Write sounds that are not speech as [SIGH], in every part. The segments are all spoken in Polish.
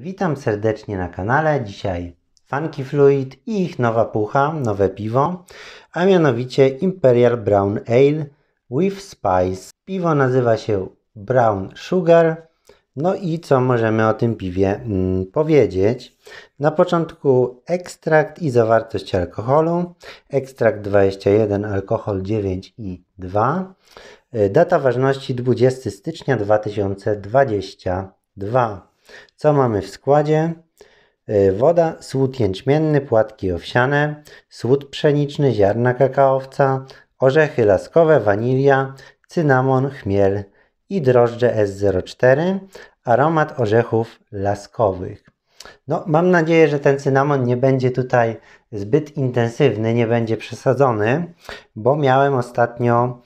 Witam serdecznie na kanale. Dzisiaj Funky Fluid i ich nowa pucha, nowe piwo, a mianowicie Imperial Brown Ale with Spice. Piwo nazywa się Brown Sugar. No i co możemy o tym piwie mm, powiedzieć? Na początku ekstrakt i zawartość alkoholu. Ekstrakt 21, alkohol 9 i 2. E, data ważności 20 stycznia 2022. Co mamy w składzie? Y, woda, słód jęczmienny, płatki owsiane, słód pszeniczny, ziarna kakaowca, orzechy laskowe, wanilia, cynamon, chmiel i drożdże S04, aromat orzechów laskowych. No, mam nadzieję, że ten cynamon nie będzie tutaj zbyt intensywny, nie będzie przesadzony, bo miałem ostatnio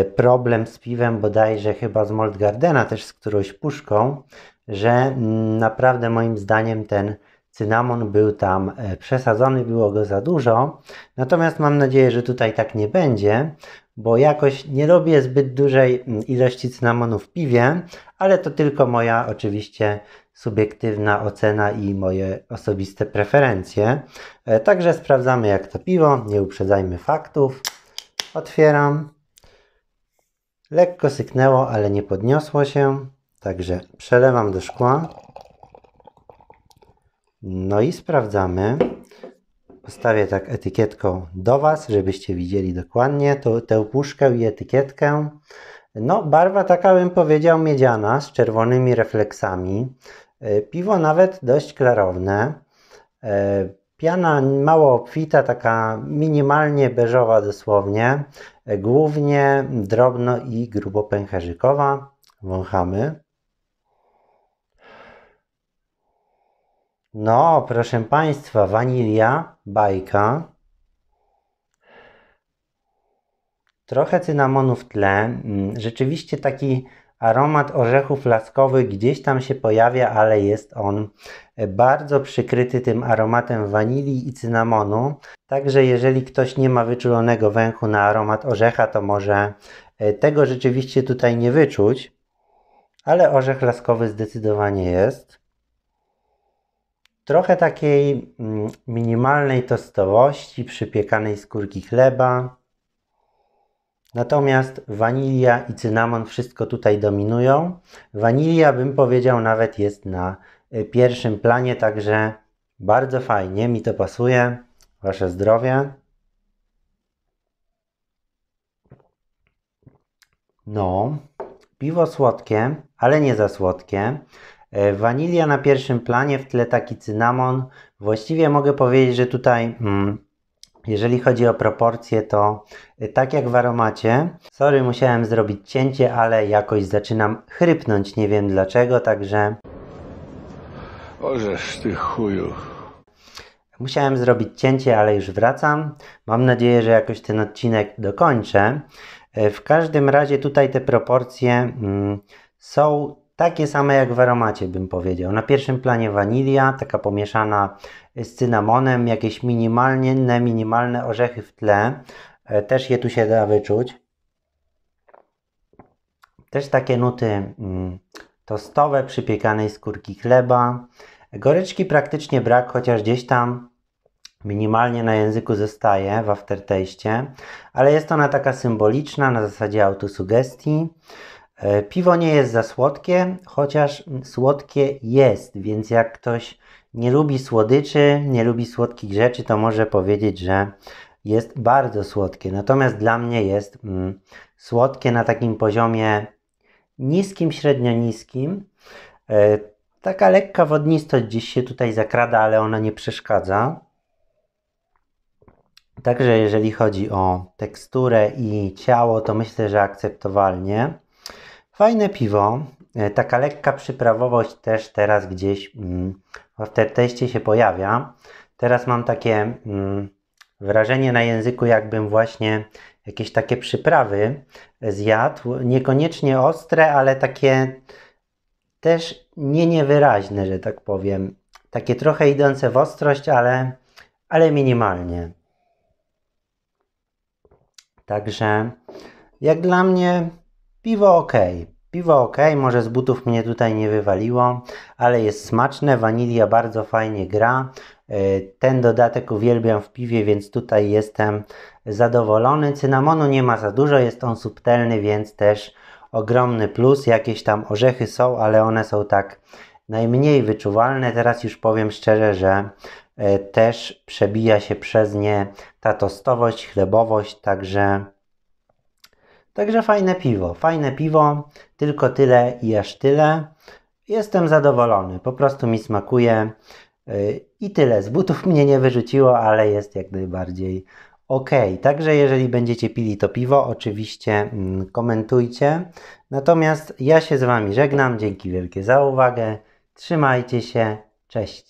y, problem z piwem, bodajże chyba z Mold Gardena, też z którąś puszką, że mm, naprawdę moim zdaniem ten cynamon był tam e, przesadzony, było go za dużo. Natomiast mam nadzieję, że tutaj tak nie będzie, bo jakoś nie robię zbyt dużej mm, ilości cynamonu w piwie, ale to tylko moja oczywiście subiektywna ocena i moje osobiste preferencje. E, także sprawdzamy jak to piwo, nie uprzedzajmy faktów. Otwieram. Lekko syknęło, ale nie podniosło się. Także przelewam do szkła. No i sprawdzamy. Postawię tak etykietką do Was, żebyście widzieli dokładnie to, tę puszkę i etykietkę. No, barwa taka bym powiedział miedziana, z czerwonymi refleksami. E, piwo nawet dość klarowne. E, piana mało obfita, taka minimalnie beżowa dosłownie, e, głównie drobno i grubo pęcherzykowa. Wąchamy. No, proszę Państwa, wanilia, bajka. Trochę cynamonu w tle. Mm, rzeczywiście taki aromat orzechów laskowych gdzieś tam się pojawia, ale jest on bardzo przykryty tym aromatem wanilii i cynamonu. Także jeżeli ktoś nie ma wyczulonego węchu na aromat orzecha, to może e, tego rzeczywiście tutaj nie wyczuć. Ale orzech laskowy zdecydowanie jest trochę takiej mm, minimalnej tostowości przypiekanej skórki chleba. Natomiast wanilia i cynamon wszystko tutaj dominują. Wanilia bym powiedział nawet jest na e, pierwszym planie, także bardzo fajnie, mi to pasuje. Wasze zdrowie. No, piwo słodkie, ale nie za słodkie. E, wanilia na pierwszym planie, w tle taki cynamon. Właściwie mogę powiedzieć, że tutaj, mm, jeżeli chodzi o proporcje, to e, tak jak w aromacie, sorry, musiałem zrobić cięcie, ale jakoś zaczynam chrypnąć, nie wiem dlaczego, także... Ożesz ty chuju. Musiałem zrobić cięcie, ale już wracam. Mam nadzieję, że jakoś ten odcinek dokończę. E, w każdym razie tutaj te proporcje mm, są takie same jak w aromacie bym powiedział. Na pierwszym planie wanilia, taka pomieszana z cynamonem, jakieś minimalne, minimalne orzechy w tle. E, też je tu się da wyczuć. Też takie nuty mm, tostowe, przypiekanej skórki chleba. Goryczki praktycznie brak, chociaż gdzieś tam minimalnie na języku zostaje w afterteście. ale jest ona taka symboliczna na zasadzie autosugestii. E, piwo nie jest za słodkie, chociaż słodkie jest, więc jak ktoś nie lubi słodyczy, nie lubi słodkich rzeczy, to może powiedzieć, że jest bardzo słodkie. Natomiast dla mnie jest mm, słodkie na takim poziomie niskim, średnio niskim. E, taka lekka wodnistość gdzieś się tutaj zakrada, ale ona nie przeszkadza. Także jeżeli chodzi o teksturę i ciało, to myślę, że akceptowalnie. Fajne piwo. E, taka lekka przyprawowość też teraz gdzieś mm, w teście się pojawia. Teraz mam takie mm, wrażenie na języku, jakbym właśnie jakieś takie przyprawy zjadł. Niekoniecznie ostre, ale takie też nie niewyraźne, że tak powiem. Takie trochę idące w ostrość, ale, ale minimalnie. Także jak dla mnie Piwo ok. Piwo ok, może z butów mnie tutaj nie wywaliło, ale jest smaczne, wanilia bardzo fajnie gra. E, ten dodatek uwielbiam w piwie, więc tutaj jestem zadowolony. Cynamonu nie ma za dużo, jest on subtelny, więc też ogromny plus. Jakieś tam orzechy są, ale one są tak najmniej wyczuwalne. Teraz już powiem szczerze, że e, też przebija się przez nie ta tostowość, chlebowość, także Także fajne piwo, fajne piwo, tylko tyle i aż tyle. Jestem zadowolony, po prostu mi smakuje y, i tyle. Z butów [LAUGHS] mnie nie wyrzuciło, ale jest jak najbardziej ok. Także jeżeli będziecie pili to piwo, oczywiście mm, komentujcie. Natomiast ja się z Wami żegnam, dzięki wielkie za uwagę, trzymajcie się, cześć.